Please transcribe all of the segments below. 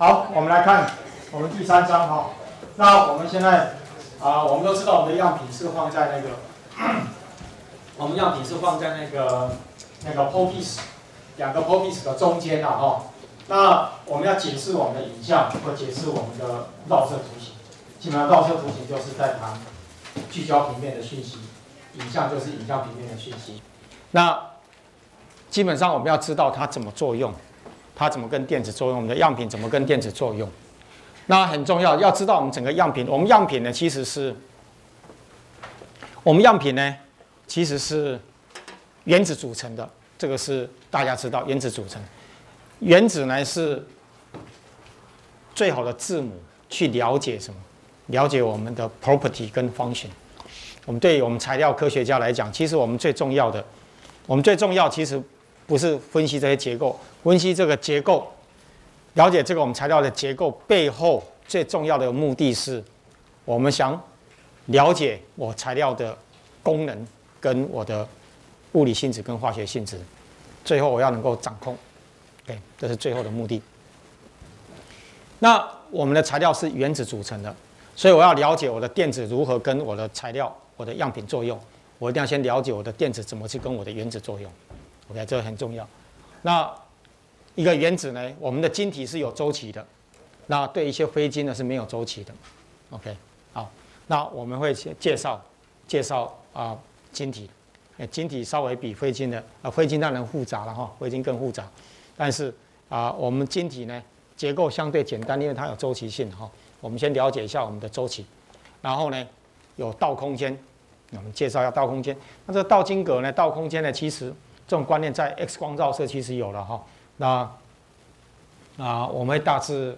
好，我们来看我们第三张哈。那我们现在啊，我们都知道我们的样品是放在那个，我们样品是放在那个那个 p o p i s 两个 p o p i s 的中间的哈。那我们要解释我们的影像，或解释我们的绕射图形。基本上，绕射图形就是在谈聚焦平面的讯息，影像就是影像平面的讯息。那基本上我们要知道它怎么作用，它怎么跟电子作用，我们的样品怎么跟电子作用。那很重要，要知道我们整个样品，我们样品呢其实是，我们样品呢其实是原子组成的，这个是大家知道，原子组成。原子呢是最好的字母，去了解什么？了解我们的 property 跟 function。我们对于我们材料科学家来讲，其实我们最重要的，我们最重要其实不是分析这些结构，分析这个结构，了解这个我们材料的结构背后最重要的目的是，我们想了解我材料的功能跟我的物理性质跟化学性质，最后我要能够掌控。OK，这是最后的目的。那我们的材料是原子组成的，所以我要了解我的电子如何跟我的材料、我的样品作用，我一定要先了解我的电子怎么去跟我的原子作用。OK，这个很重要。那一个原子呢，我们的晶体是有周期的，那对一些非晶呢是没有周期的。OK，好，那我们会先介绍介绍啊晶体，晶体稍微比非晶的啊非晶当然复杂了哈，非晶更复杂。但是啊，我们晶体呢结构相对简单，因为它有周期性哈。我们先了解一下我们的周期，然后呢有倒空间，我们介绍一下倒空间。那这倒晶格呢，倒空间呢，其实这种观念在 X 光照射其实有了哈。那啊，我们会大致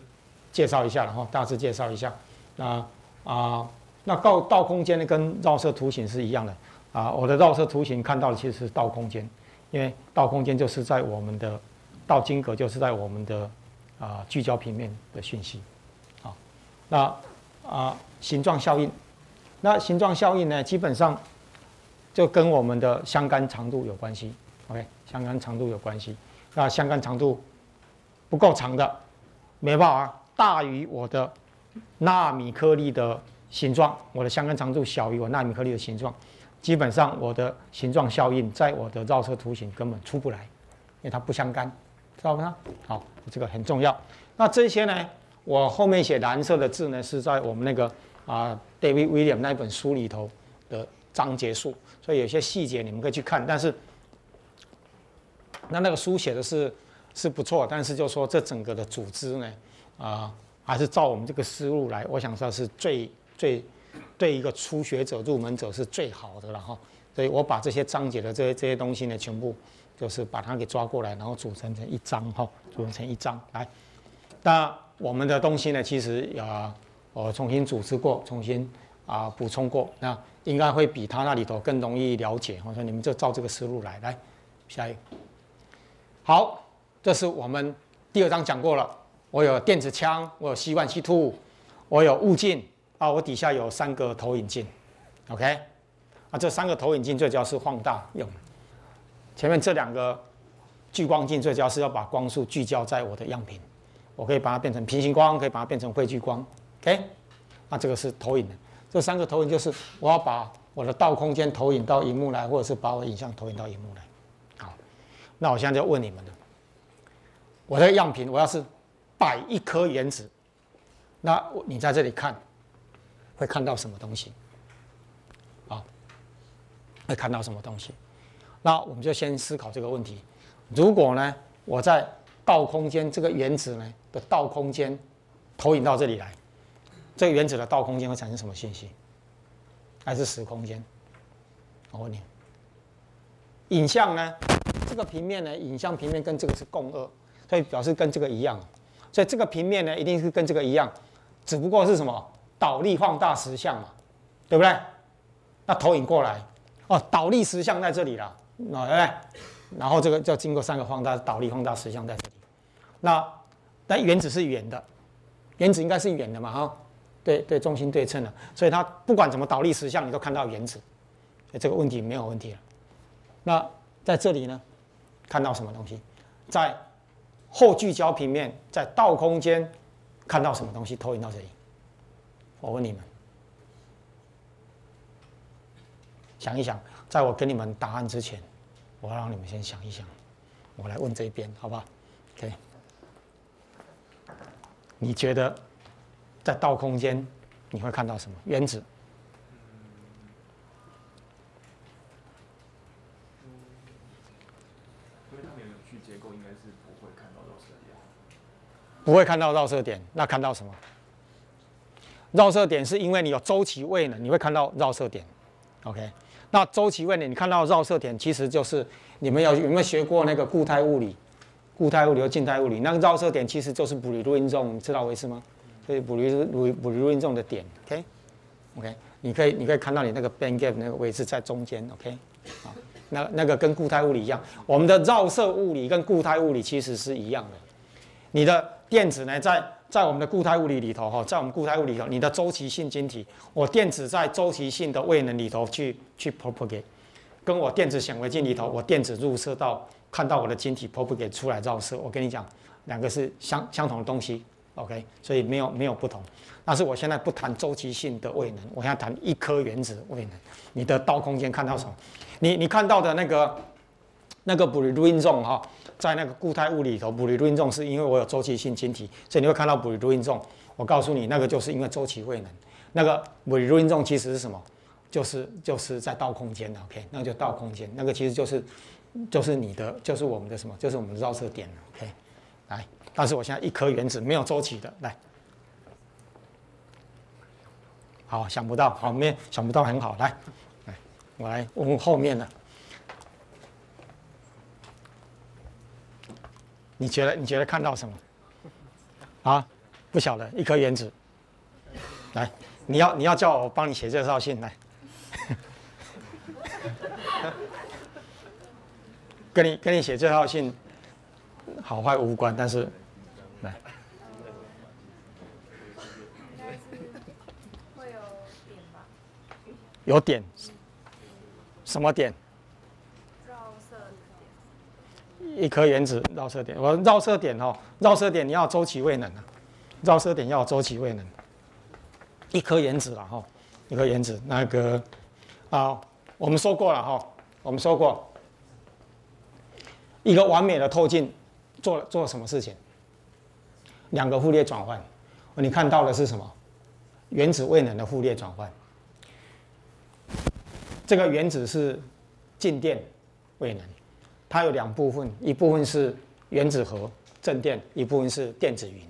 介绍一下了哈，大致介绍一下。那啊，那倒倒空间呢跟绕射图形是一样的啊。我的绕射图形看到的其实是倒空间，因为倒空间就是在我们的。到金格就是在我们的啊聚焦平面的讯息，好，那啊形状效应，那形状效应呢，基本上就跟我们的相干长度有关系。OK，相干长度有关系。那相干长度不够长的，没办法，大于我的纳米颗粒的形状，我的相干长度小于我纳米颗粒的形状，基本上我的形状效应在我的绕射图形根本出不来，因为它不相干。知道吗？好，这个很重要。那这些呢？我后面写蓝色的字呢，是在我们那个啊，David William 那本书里头的章节数，所以有些细节你们可以去看。但是，那那个书写的是是不错，但是就说这整个的组织呢，啊，还是照我们这个思路来，我想说是最最对一个初学者入门者是最好的了哈。所以我把这些章节的这些这些东西呢，全部。就是把它给抓过来，然后组成成一张哈，组成成一张来。那我们的东西呢，其实啊，我重新组织过，重新啊补充过，那应该会比他那里头更容易了解。我说你们就照这个思路来，来下一个。好，这是我们第二章讲过了。我有电子枪，我有吸管吸吐，我有物镜啊，我底下有三个投影镜，OK？啊，这三个投影镜最主要是放大用。前面这两个聚光镜主要是要把光束聚焦在我的样品，我可以把它变成平行光，可以把它变成汇聚光。OK，那这个是投影的。这三个投影就是我要把我的倒空间投影到荧幕来，或者是把我影像投影到荧幕来。好，那我现在就问你们了，我的样品我要是摆一颗原子，那你在这里看会看到什么东西？啊，会看到什么东西？那我们就先思考这个问题：如果呢，我在倒空间这个原子呢的倒空间投影到这里来，这个原子的倒空间会产生什么信息？还是实空间？我问你，影像呢？这个平面呢？影像平面跟这个是共轭，所以表示跟这个一样。所以这个平面呢，一定是跟这个一样，只不过是什么？倒立放大实像嘛，对不对？那投影过来，哦，倒立实像在这里了。那对不对？然后这个要经过三个放大、倒立、放大实像在这里。那那原子是圆的，原子应该是圆的嘛？哈，对对，中心对称的，所以它不管怎么倒立实像，你都看到原子。这个问题没有问题了。那在这里呢，看到什么东西？在后聚焦平面，在倒空间看到什么东西？投影到这里。我问你们，想一想，在我给你们答案之前。我让你们先想一想，我来问这边，好不好？k 你觉得在倒空间你会看到什么？原子？因为它们有去结构，应该是不会看到绕射点。不会看到绕射点，那看到什么？绕射点是因为你有周期位呢，你会看到绕射点。OK。那周琦问你，你看到绕射点其实就是你们有有没有学过那个固态物理？固态物理、和静态物理，那个绕射点其实就是布里渊你知道意思吗？所以布里布布里渊重的点，OK，OK，你可以你可以看到你那个 band gap 那个位置在中间，OK，啊，那那个跟固态物理一样，我们的绕射物理跟固态物理其实是一样的，你的。电子呢，在在我们的固态物理里头，哈，在我们固态物理里头，你的周期性晶体，我电子在周期性的位能里头去去 propagate，跟我电子显微镜里头，我电子入射到看到我的晶体 propagate 出来照射，我跟你讲，两个是相相同的东西，OK，所以没有没有不同。但是我现在不谈周期性的位能，我现在谈一颗原子位能，你的到空间看到什么？你你看到的那个那个 b r l u i n zone 哈。在那个固态物里头，普吕敦重是因为我有周期性晶体，所以你会看到普吕敦重。我告诉你，那个就是因为周期未能。那个普吕敦重其实是什么？就是就是在倒空间的，OK？那就倒空间，那个其实就是就是你的，就是我们的什么？就是我们的绕射点 o k 来，但是我现在一颗原子没有周期的，来，好，想不到，好，没想不到很好，来，来，我来问后面的。你觉得？你觉得看到什么？啊，不晓得，一颗原子。来，你要你要叫我帮你写介绍信来，跟你跟你写介绍信，好坏无关，但是，来，有点，什么点？一颗原子绕射点，我绕射点哦，绕射点你要周期位能啊，绕射点要周期位能。一颗原子了哈，一颗原子那个啊，我们说过了哈，我们说过，一个完美的透镜做做什么事情？两个互列转换，你看到的是什么？原子位能的互列转换，这个原子是静电位能。它有两部分，一部分是原子核正电，一部分是电子云。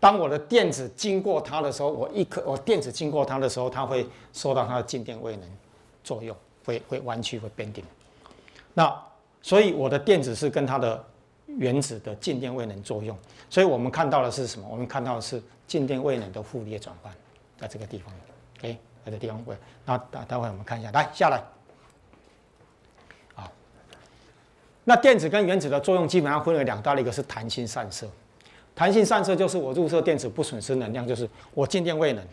当我的电子经过它的时候，我一颗我电子经过它的时候，它会受到它的静电位能作用，会会弯曲，会变顶。那所以我的电子是跟它的原子的静电位能作用。所以我们看到的是什么？我们看到的是静电位能的互叶转换，在这个地方，哎，在这个地方会。那待待会我们看一下，来下来。那电子跟原子的作用基本上分为两大类，一个是弹性散射。弹性散射就是我入射电子不损失能量，就是我静电位能。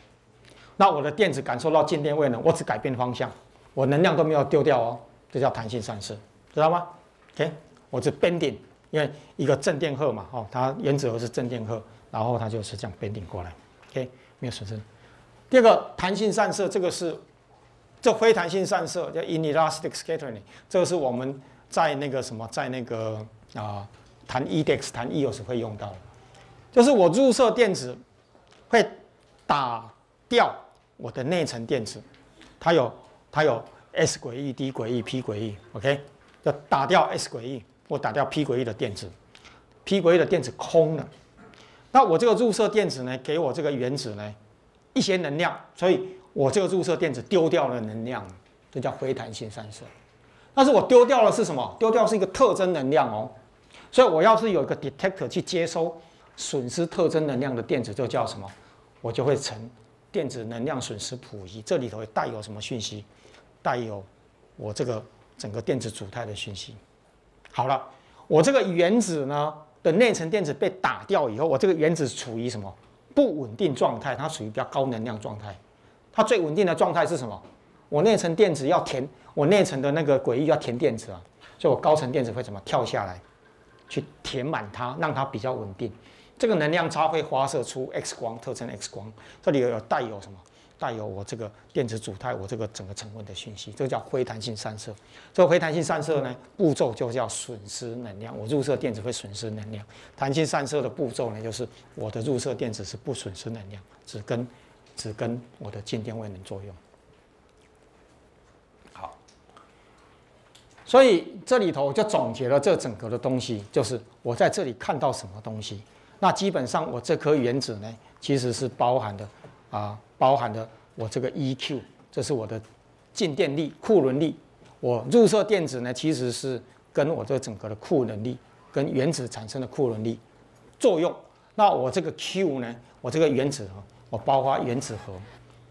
那我的电子感受到静电位能，我只改变方向，我能量都没有丢掉哦，这叫弹性散射，知道吗？OK，我只 bending，因为一个正电荷嘛，哦，它原子核是正电荷，然后它就是这样 bending 过来，OK，没有损失。第二个弹性散射，这个是这非弹性散射叫 inelastic scattering，这个是我们。在那个什么，在那个啊，谈 EDEX、谈 EOS 会用到的，就是我入射电子会打掉我的内层电子，它有它有 s 轨道、d 轨道、p 轨道，OK，要打掉 s 轨道，我打掉 p 轨道的电子，p 轨道的电子空了，那我这个入射电子呢，给我这个原子呢一些能量，所以我这个入射电子丢掉了能量，这叫回弹性散射。但是我丢掉了是什么？丢掉是一个特征能量哦，所以我要是有一个 detector 去接收损失特征能量的电子，就叫什么？我就会成电子能量损失谱仪。这里头带有什么讯息？带有我这个整个电子组态的讯息。好了，我这个原子呢的内层电子被打掉以后，我这个原子处于什么不稳定状态？它处于比较高能量状态。它最稳定的状态是什么？我内层电子要填。我内层的那个轨道要填电子啊，所以我高层电子会怎么跳下来，去填满它，让它比较稳定。这个能量差会发射出 X 光，特征 X 光。这里有带有什么？带有我这个电子组态，我这个整个成分的讯息，这个叫回弹性散射。这个回弹性散射呢，步骤就叫损失能量。我入射电子会损失能量。弹性散射的步骤呢，就是我的入射电子是不损失能量，只跟只跟我的静电位能作用。所以这里头就总结了这整个的东西，就是我在这里看到什么东西。那基本上我这颗原子呢，其实是包含的，啊，包含的我这个 e q，这是我的静电力库仑力。我入射电子呢，其实是跟我这整个的库仑力跟原子产生的库仑力作用。那我这个 q 呢，我这个原子核，我包括原子核，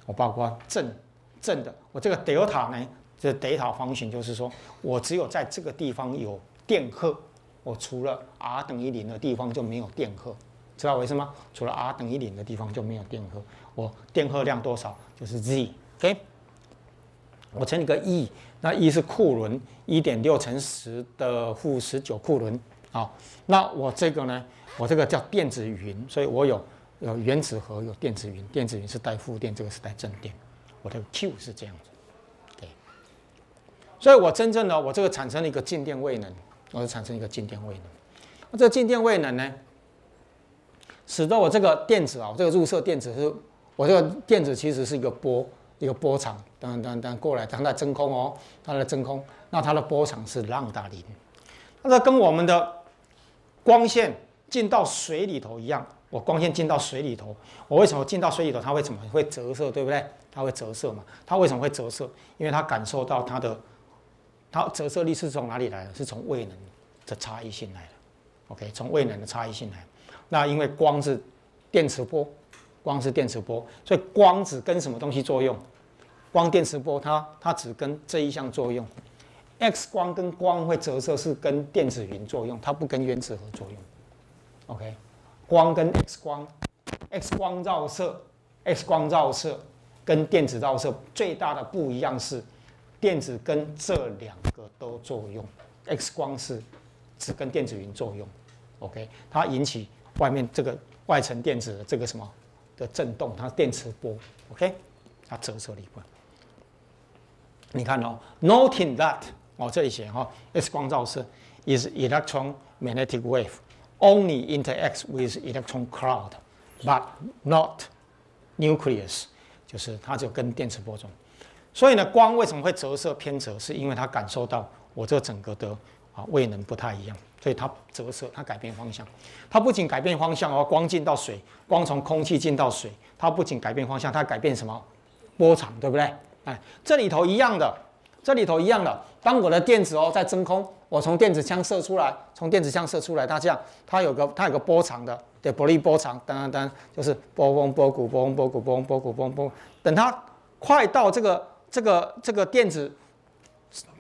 我包括正正的，我这个 delta 呢。这德 t 塔方形就是说，我只有在这个地方有电荷，我除了 R 等于零的地方就没有电荷，知道我意思吗？除了 R 等于零的地方就没有电荷，我电荷量多少就是 Z，OK，我乘一个 e，那 e 是库仑，一点六乘十的负十九库仑，好，那我这个呢，我这个叫电子云，所以我有有原子核，有电子云，电子云是带负电，这个是带正电，我的 Q 是这样子。所以我真正的我这个产生了一个静电位能，我就产生一个静电位能，那这静电位能呢，使得我这个电子啊，我这个入射电子是，我这个电子其实是一个波，一个波长，噔噔噔过来，它在真空哦，它的真空，那它的波长是浪大零，那它跟我们的光线进到水里头一样，我光线进到水里头，我为什么进到水里头它会怎么会折射，对不对？它会折射嘛，它为什么会折射？因为它感受到它的它折射率是从哪里来的？是从位能的差异性来的。OK，从位能的差异性来。那因为光是电磁波，光是电磁波，所以光只跟什么东西作用？光电磁波它它只跟这一项作用。X 光跟光会折射是跟电子云作用，它不跟原子核作用。OK，光跟 X 光，X 光照射，X 光照射跟电子照射最大的不一样是。电子跟这两个都作用，X 光是只跟电子云作用，OK，它引起外面这个外层电子的这个什么的震动，它是电磁波，OK，它折射了一半。你看哦，Noting that，我这里写哈，X 光照射 is electromagnetic wave，only interacts with electron cloud，but not nucleus，就是它就跟电磁波中。所以呢，光为什么会折射偏折？是因为它感受到我这整个的啊位能不太一样，所以它折射，它改变方向。它不仅改变方向哦，光进到水，光从空气进到水，它不仅改变方向，它改变什么？波长，对不对？哎，这里头一样的，这里头一样的。当我的电子哦在真空，我从电子枪射出来，从电子枪射出来，它这样，它有个它有个波长的，对，波粒波长，噔噔噔，就是波峰波谷，波峰波谷，波峰波谷，波波等它快到这个。这个这个电子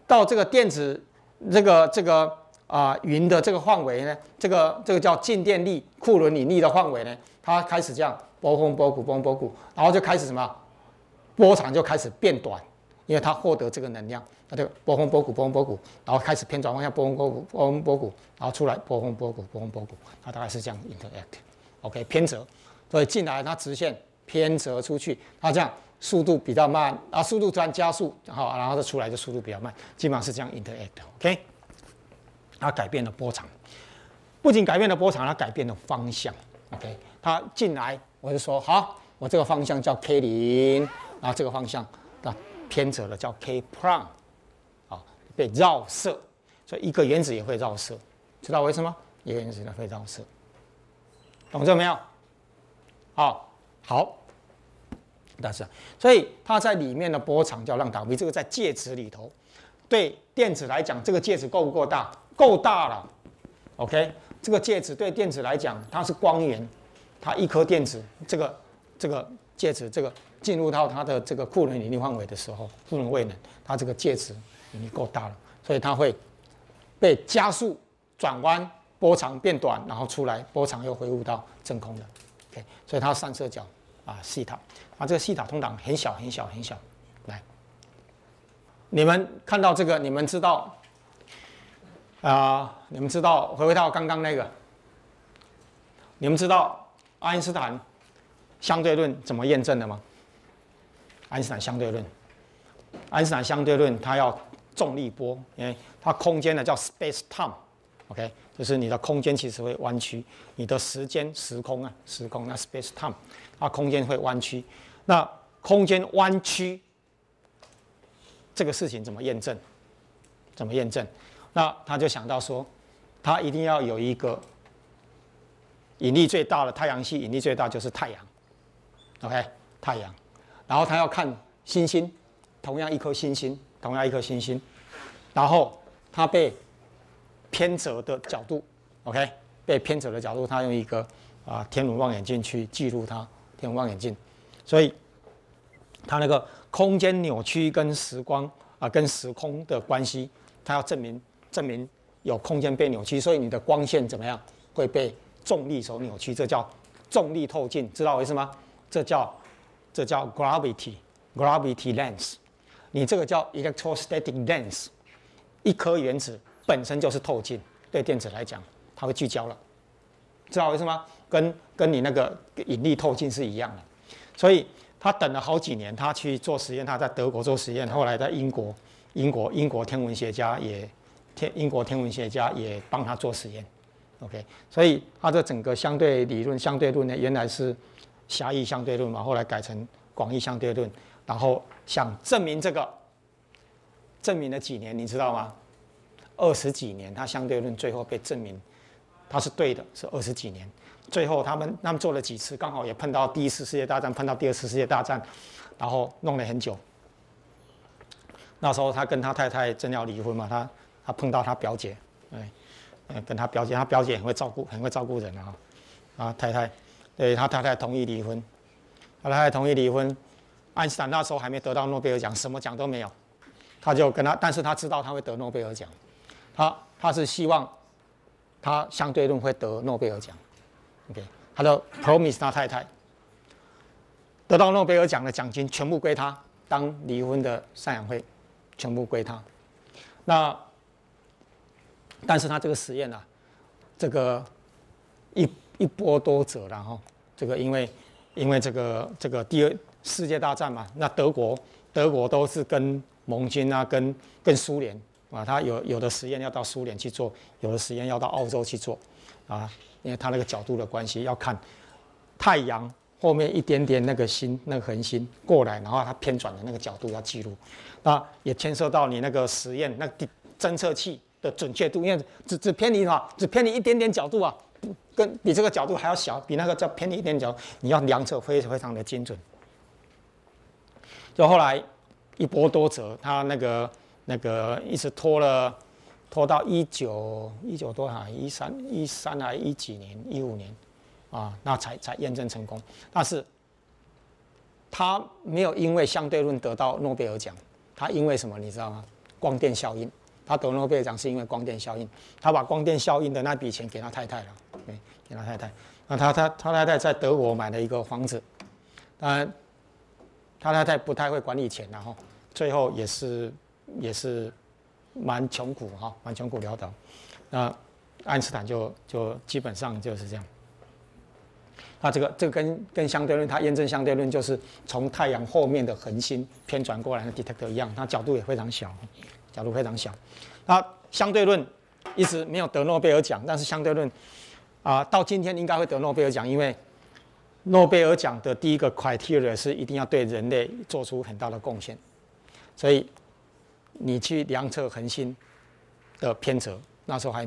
到这个电子这个这个啊云的这个范围呢，这个这个叫静电力库仑引力的范围呢，它开始这样波峰波谷波峰波谷，然后就开始什么波长就开始变短，因为它获得这个能量，它就波峰波谷波峰波谷，然后开始偏转，方向波峰波谷波峰波谷，然后出来波峰波谷波峰波谷，它大概是这样 i n t e r a c t o k 偏折，所以进来它直线偏折出去，它这样。速度比较慢，啊，速度突然加速，好，然后再出来就速度比较慢，基本上是这样 interact，OK，它改变了波长，不仅改变了波长，它改变了方向，OK，它进来我就说，好，我这个方向叫 k 零，然后这个方向那偏折了叫 k prime，啊，被绕射，所以一个原子也会绕射，知道为什么？一个原子呢会绕射，懂这没有？好，好。但是，所以它在里面的波长叫浪道比，这个在介质里头，对电子来讲，这个介质够不够大？够大了，OK，这个介质对电子来讲，它是光源，它一颗电子，这个这个介质，这个进入到它的这个库仑引力范围的时候，库仑位能，它这个介质已经够大了，所以它会被加速、转弯，波长变短，然后出来，波长又恢复到真空的，OK，所以它散射角。啊，细塔，啊，这个细塔通常很小很小很小，来，你们看到这个，你们知道，啊，你们知道，回回到刚刚那个，你们知道爱因斯坦相对论怎么验证的吗？爱因斯坦相对论，爱因斯坦相对论它要重力波，因为它空间呢叫 space time。OK，就是你的空间其实会弯曲，你的时间时空啊，时空那 space time，啊空间会弯曲，那空间弯曲这个事情怎么验证？怎么验证？那他就想到说，他一定要有一个引力最大的太阳系，引力最大就是太阳，OK，太阳，然后他要看星星，同样一颗星星，同样一颗星星，然后他被偏折的角度，OK，被偏折的角度，他用一个啊天文望远镜去记录它，天文望远镜，所以它那个空间扭曲跟时光啊跟时空的关系，他要证明证明有空间被扭曲，所以你的光线怎么样会被重力所扭曲，这叫重力透镜，知道我意思吗？这叫这叫 gravity gravity lens，你这个叫 electrostatic lens，一颗原子。本身就是透镜，对电子来讲，它会聚焦了，知道意思吗？跟跟你那个引力透镜是一样的，所以他等了好几年，他去做实验，他在德国做实验，后来在英国，英国英国天文学家也天英国天文学家也帮他做实验，OK，所以他这整个相对理论相对论呢，原来是狭义相对论嘛，后来改成广义相对论，然后想证明这个，证明了几年，你知道吗？二十几年，他相对论最后被证明，他是对的，是二十几年。最后他们他们做了几次，刚好也碰到第一次世界大战，碰到第二次世界大战，然后弄了很久。那时候他跟他太太正要离婚嘛，他他碰到他表姐，哎，跟他表姐，他表姐很会照顾，很会照顾人啊。啊，太太，对，他太太同意离婚，他太太同意离婚。爱因斯坦那时候还没得到诺贝尔奖，什么奖都没有，他就跟他，但是他知道他会得诺贝尔奖。他他是希望他相对论会得诺贝尔奖，OK，他的 promise 他太太得到诺贝尔奖的奖金全部归他当离婚的赡养费，全部归他。那但是他这个实验呢，这个一一波多折，然后这个因为因为这个这个第二世界大战嘛，那德国德国都是跟盟军啊，跟跟苏联。啊，他有有的实验要到苏联去做，有的实验要到澳洲去做，啊，因为他那个角度的关系，要看太阳后面一点点那个星，那个恒星过来，然后它偏转的那个角度要记录，那也牵涉到你那个实验那个侦测器的准确度，因为只只偏离啊，只偏离一点点角度啊，跟比这个角度还要小，比那个叫偏离一点角，你要量测非非常的精准。就后来一波多折，他那个。那个一直拖了，拖到一九一九多少？一三一三还一几年？一五年，啊，那才才验证成功。但是，他没有因为相对论得到诺贝尔奖，他因为什么你知道吗？光电效应，他得诺贝尔奖是因为光电效应。他把光电效应的那笔钱给他太太了，给给他太太。那他他他太太在德国买了一个房子，然，他太太不太会管理钱然后最后也是。也是蛮穷苦哈，蛮穷苦潦倒。那爱因斯坦就就基本上就是这样。那这个这个跟跟相对论，它验证相对论就是从太阳后面的恒星偏转过来的 detect 一样，它角度也非常小，角度非常小。那相对论一直没有得诺贝尔奖，但是相对论啊，到今天应该会得诺贝尔奖，因为诺贝尔奖的第一个 criteria 是一定要对人类做出很大的贡献，所以。你去量测恒星的偏折，那时候还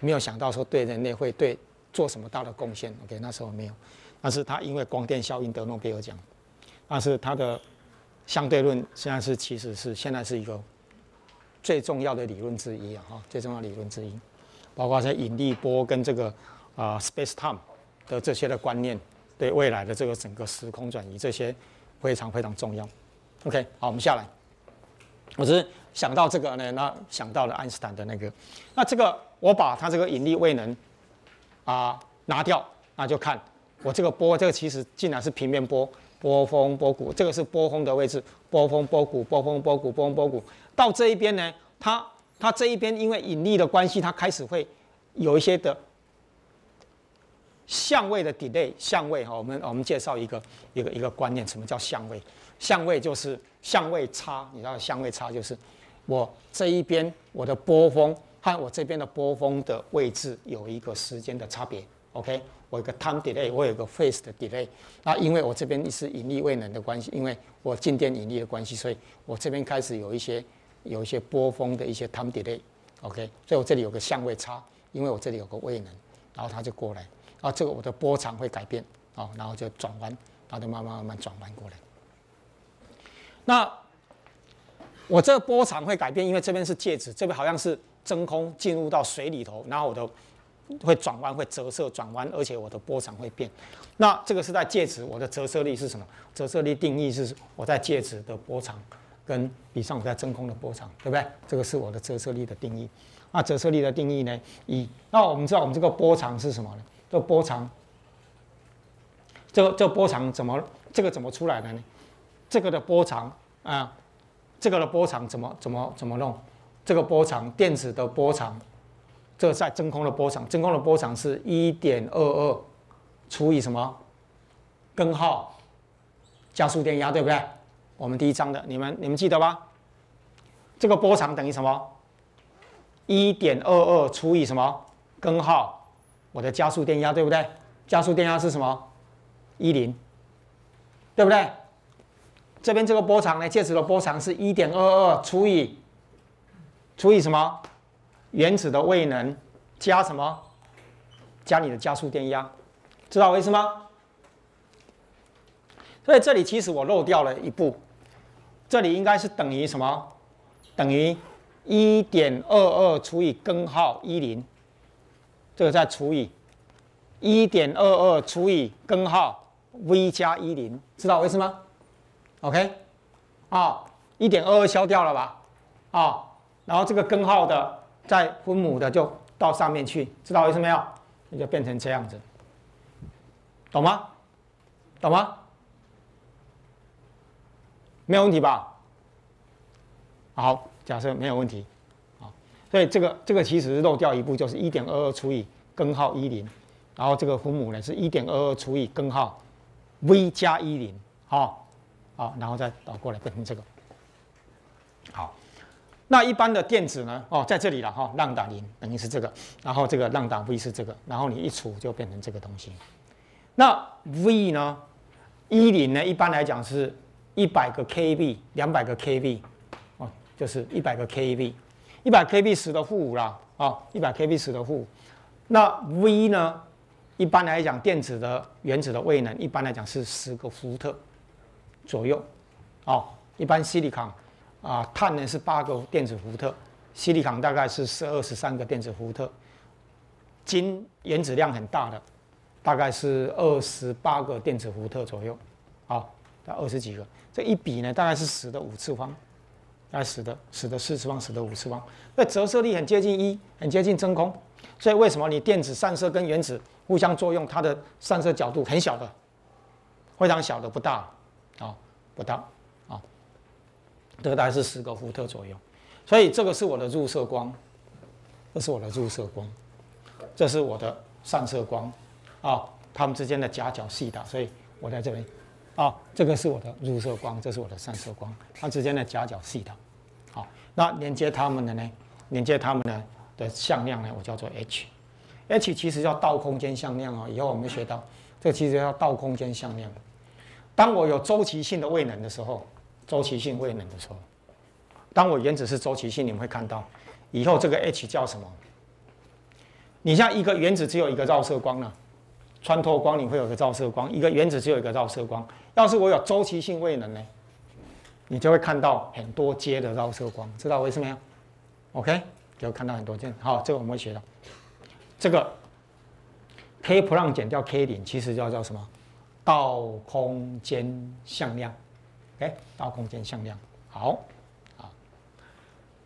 没有想到说对人类会对做什么大的贡献。OK，那时候没有，但是他因为光电效应得诺贝尔奖，但是他的相对论现在是其实是现在是一个最重要的理论之一啊，哈，最重要的理论之一，包括在引力波跟这个啊 space time 的这些的观念，对未来的这个整个时空转移这些非常非常重要。OK，好，我们下来，我是。想到这个呢，那想到了爱因斯坦的那个，那这个我把它这个引力未能啊拿掉，那就看我这个波，这个其实竟然是平面波，波峰波谷，这个是波峰的位置，波峰波谷波峰波谷波峰波谷，到这一边呢，它它这一边因为引力的关系，它开始会有一些的相位的 delay，相位哈，我们我们介绍一个一个一个观念，什么叫相位？相位就是相位差，你知道相位差就是。我这一边我的波峰和我这边的波峰的位置有一个时间的差别，OK？我有个 time delay，我有个 phase 的 delay。那因为我这边是引力位能的关系，因为我静电引力的关系，所以我这边开始有一些有一些波峰的一些 time delay，OK？所以我这里有个相位差，因为我这里有个位能，然后它就过来。啊，这个我的波长会改变啊，然后就转弯，它就慢慢慢慢转弯过来。那我这个波长会改变，因为这边是介质，这边好像是真空，进入到水里头，然后我的会转弯，会折射转弯，而且我的波长会变。那这个是在介质，我的折射力是什么？折射力定义是我在介质的波长跟比上我在真空的波长，对不对？这个是我的折射力的定义。那折射力的定义呢？一，那我们知道我们这个波长是什么呢？这波长，这个这波长怎么这个怎么出来的呢？这个的波长啊。这个的波长怎么怎么怎么弄？这个波长，电子的波长，这个在真空的波长，真空的波长是一点二二除以什么根号加速电压，对不对？我们第一章的，你们你们记得吧？这个波长等于什么？一点二二除以什么根号我的加速电压，对不对？加速电压是什么？一零，对不对？这边这个波长呢？介质的波长是1.22除以除以什么？原子的位能加什么？加你的加速电压，知道我意思吗？所以这里其实我漏掉了一步，这里应该是等于什么？等于1.22除以根号10，这个再除以1.22除以根号 v 加10，知道我意思吗？OK，啊，一点二二消掉了吧，啊，然后这个根号的在分母的就到上面去，知道意思没有？你就变成这样子，懂吗？懂吗？没有问题吧？好，假设没有问题，啊，所以这个这个其实漏掉一步，就是一点二二除以根号一零，然后这个分母呢是一点二二除以根号 v 加一零，好。啊，然后再倒过来变成这个。好，那一般的电子呢？哦，在这里了哈，浪打零等于是这个，然后这个浪打 V 是这个，然后你一除就变成这个东西。那 V 呢？一零呢？一般来讲是一百个 KB，两百个 KB，哦，就是一百个 KB，一百 KB 十的负五啦，啊，一百 KB 十的负五。那 V 呢？一般来讲，电子的原子的位能一般来讲是十个伏特。左右，哦，一般西里康啊，碳呢是八个电子伏特，西里康大概是十二十三个电子伏特，金原子量很大的，大概是二十八个电子伏特左右，啊，二十几个，这一比呢，大概是十的五次方，啊，十的十的四次方，十的五次方，那折射率很接近一，很接近真空，所以为什么你电子散射跟原子互相作用，它的散射角度很小的，非常小的不大。啊，不到啊，这个大概是十个伏特左右，所以这个是我的入射光，这是我的入射光，这是我的散射光，啊，它们之间的夹角细的，所以我在这边，啊，这个是我的入射光，这是我的散射光，它之间的夹角细的，好，那连接它们的呢，连接它们的的向量呢，我叫做 h，h 其实叫倒空间向量啊，以后我们学到，这其实叫倒空间向量。当我有周期性的未能的时候，周期性未能的时候，当我原子是周期性，你们会看到以后这个 h 叫什么？你像一个原子只有一个绕射光了，穿透光你会有个照射光，一个原子只有一个照射光。要是我有周期性未能呢，你就会看到很多阶的照射光，知道为什么呀 o k 就看到很多阶。好，这个我们会学到。这个 k 普朗减掉 k 零其实叫叫什么？到空间向量，OK，到空间向量，好啊。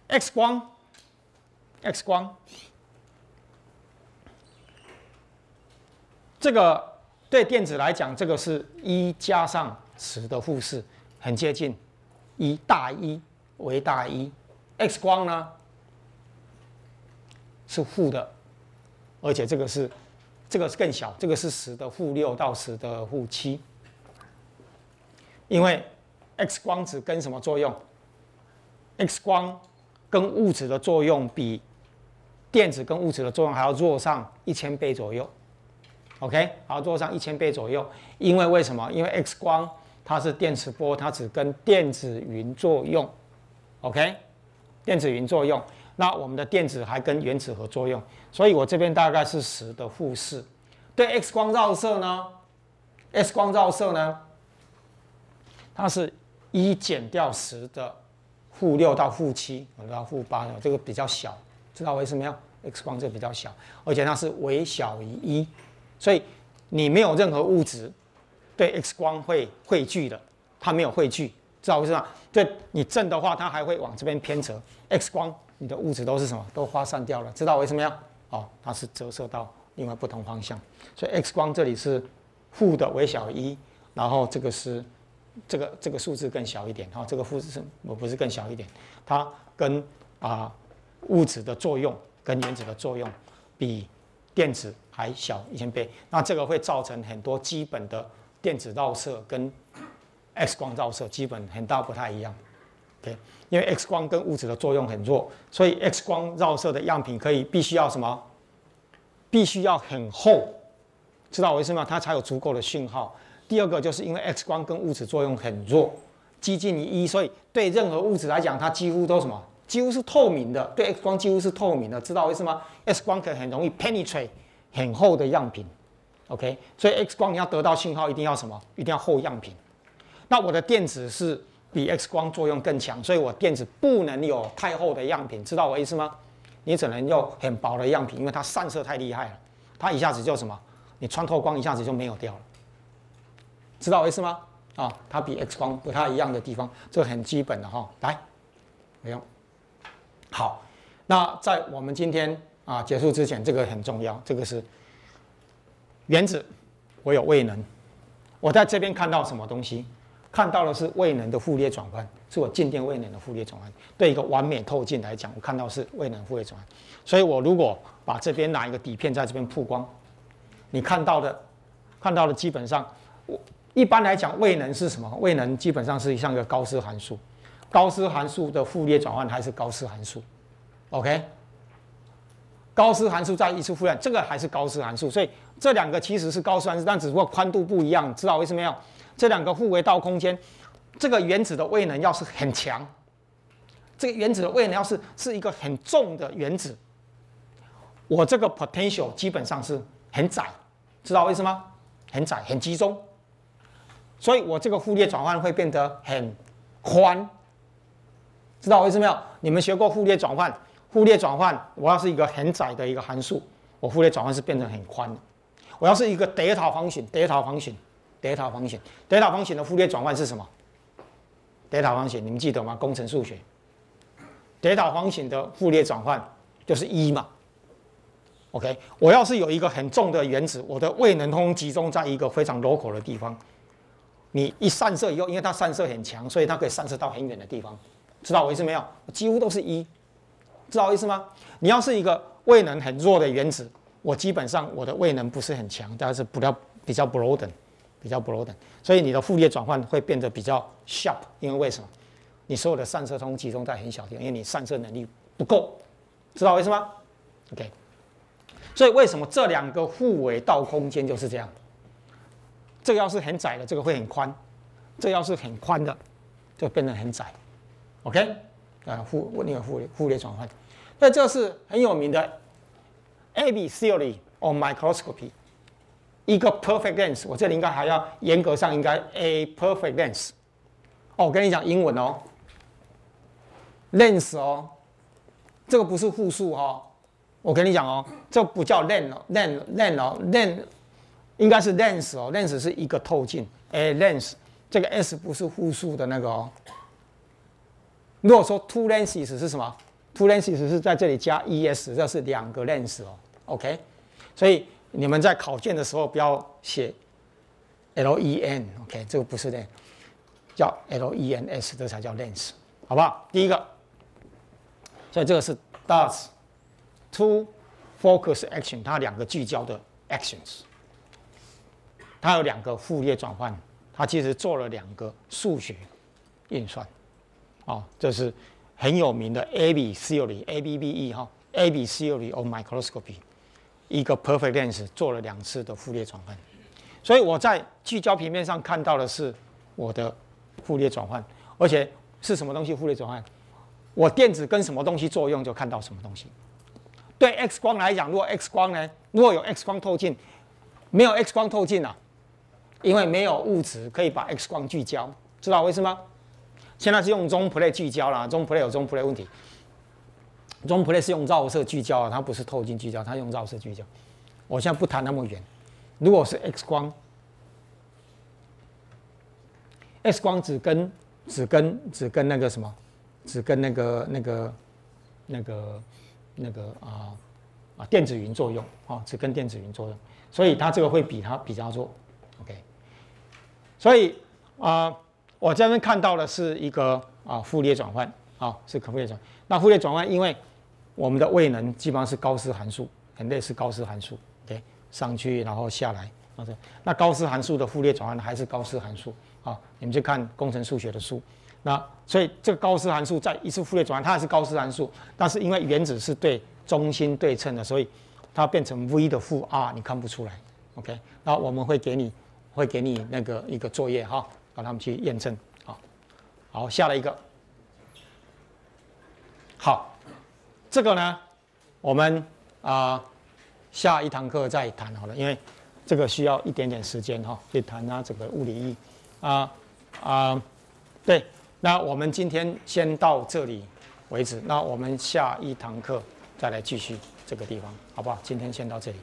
X 光，X 光，这个对电子来讲，这个是一加上十的负四，很接近，一大一为大一。X 光呢是负的，而且这个是。这个是更小，这个是十的负六到十的负七，因为 X 光子跟什么作用？X 光跟物质的作用比电子跟物质的作用还要弱上一千倍左右，OK，还要弱上一千倍左右。因为为什么？因为 X 光它是电磁波，它只跟电子云作用，OK，电子云作用。那我们的电子还跟原子核作用，所以我这边大概是十的负四。对 X 光照射呢，X 光照射呢，它是一减掉十的负六到负七，到负八的，这个比较小。知道为什么没有？X 光就比较小，而且它是微小于一，所以你没有任何物质对 X 光会汇聚的，它没有汇聚，知道为什么？对你正的话，它还会往这边偏折，X 光。你的物质都是什么？都发散掉了，知道为什么呀？哦，它是折射到另外不同方向。所以 X 光这里是负的微小一，然后这个是这个这个数字更小一点。哦，这个负值我不是更小一点？它跟啊物质的作用跟原子的作用比电子还小一千倍。那这个会造成很多基本的电子绕射跟 X 光绕射基本很大不太一样。因为 X 光跟物质的作用很弱，所以 X 光绕射的样品可以必须要什么？必须要很厚，知道我意思吗？它才有足够的讯号。第二个就是因为 X 光跟物质作用很弱，接近于一，所以对任何物质来讲，它几乎都什么？几乎是透明的，对 X 光几乎是透明的，知道我意思吗？X 光可以很容易 penetrate 很厚的样品。OK，所以 X 光你要得到信号，一定要什么？一定要厚样品。那我的电子是。比 X 光作用更强，所以我电子不能有太厚的样品，知道我意思吗？你只能用很薄的样品，因为它散射太厉害了，它一下子就什么，你穿透光一下子就没有掉了，知道我意思吗？啊，它比 X 光不太一样的地方，这很基本的哈。来，没有，好，那在我们今天啊结束之前，这个很重要，这个是原子，我有未能，我在这边看到什么东西？看到的是未能的傅立转换，是我静电未能的傅立转换。对一个完美透镜来讲，我看到是未能傅立转换。所以我如果把这边拿一个底片在这边曝光，你看到的，看到的基本上，我一般来讲未能是什么？未能基本上是像一个高斯函数，高斯函数的傅立转换还是高斯函数。OK，高斯函数在一次复原，这个还是高斯函数。所以这两个其实是高斯函数，但只不过宽度不一样，知道意思没有？这两个互为倒空间，这个原子的位能要是很强，这个原子的位能要是是一个很重的原子，我这个 potential 基本上是很窄，知道我意思很窄很集中，所以我这个互列转换会变得很宽，知道我意思没有？你们学过互列转换，互列转换我要是一个很窄的一个函数，我互列转换是变成很宽的，我要是一个椭塔方形，椭塔方形，德塔方险，德塔方险的傅立转换是什么？德塔方险，你们记得吗？工程数学，德塔方险的傅立转换就是一嘛。OK，我要是有一个很重的原子，我的位能通集中在一个非常 local 的地方，你一散射以后，因为它散射很强，所以它可以散射到很远的地方，知道我意思没有？几乎都是一，知道我意思吗？你要是一个位能很弱的原子，我基本上我的位能不是很强，但是比较比较 broden a。比较 broad 的，所以你的副立转换会变得比较 sharp，因为为什么？你所有的散射通集中在很小的，地方，因为你散射能力不够，知道我意思吗？OK，所以为什么这两个互为倒空间就是这样的？这个要是很窄的，这个会很宽；这个要是很宽的，就变得很窄。OK，啊，互你有个互傅立转换，那这是很有名的 a b theory on microscopy。一个 perfect lens，我这里应该还要严格上应该 a perfect lens。哦，我跟你讲英文哦，lens 哦，这个不是复数哦。我跟你讲哦，这不叫 lens，lens，lens 哦，lens 应该是 lens 哦，lens 是一个透镜，a lens。这个 s 不是复数的那个哦。如果说 two lenses 是什么？two lenses 是在这里加 e s，这是两个 lens 哦。OK，所以。你们在考卷的时候不要写 l e n，OK，这个不是的，叫 l e n s，这才叫 lens，好不好？第一个，所以这个是 does two focus action，它两个聚焦的 actions，它有两个副业转换，它其实做了两个数学运算，哦，这是很有名的 a b theory，A B B E 哈 a b theory of microscopy。一个 perfect lens 做了两次的傅列转换，所以我在聚焦平面上看到的是我的傅列转换，而且是什么东西傅列转换？我电子跟什么东西作用就看到什么东西。对 X 光来讲，如果 X 光呢，如果有 X 光透镜，没有 X 光透镜啊，因为没有物质可以把 X 光聚焦，知道为什么吗？现在是用中 p l a y 聚焦了，中 p l a y 有中 p l a y 问题。中，play 是用绕射聚焦啊，它不是透镜聚焦，它用绕射聚焦。我现在不谈那么远。如果是 X 光，X 光只跟只跟只跟那个什么，只跟那个那个那个那个啊啊电子云作用啊，只跟电子云作用，所以它这个会比它比较弱。OK，所以啊，我这边看到的是一个啊傅里叶转换啊，是可里叶转。那傅里叶转换因为。我们的位能基本上是高斯函数，肯定是高斯函数。OK，上去然后下来，那高斯函数的傅列叶转换还是高斯函数啊？你们去看工程数学的书。那所以这个高斯函数在一次傅列叶转换，它还是高斯函数。但是因为原子是对中心对称的，所以它变成 v 的负 r，你看不出来。OK，那我们会给你会给你那个一个作业哈，让他们去验证。好，好，下了一个，好。这个呢，我们啊下一堂课再谈好了，因为这个需要一点点时间哈，去谈它整个物理意义啊啊对，那我们今天先到这里为止，那我们下一堂课再来继续这个地方好不好？今天先到这里。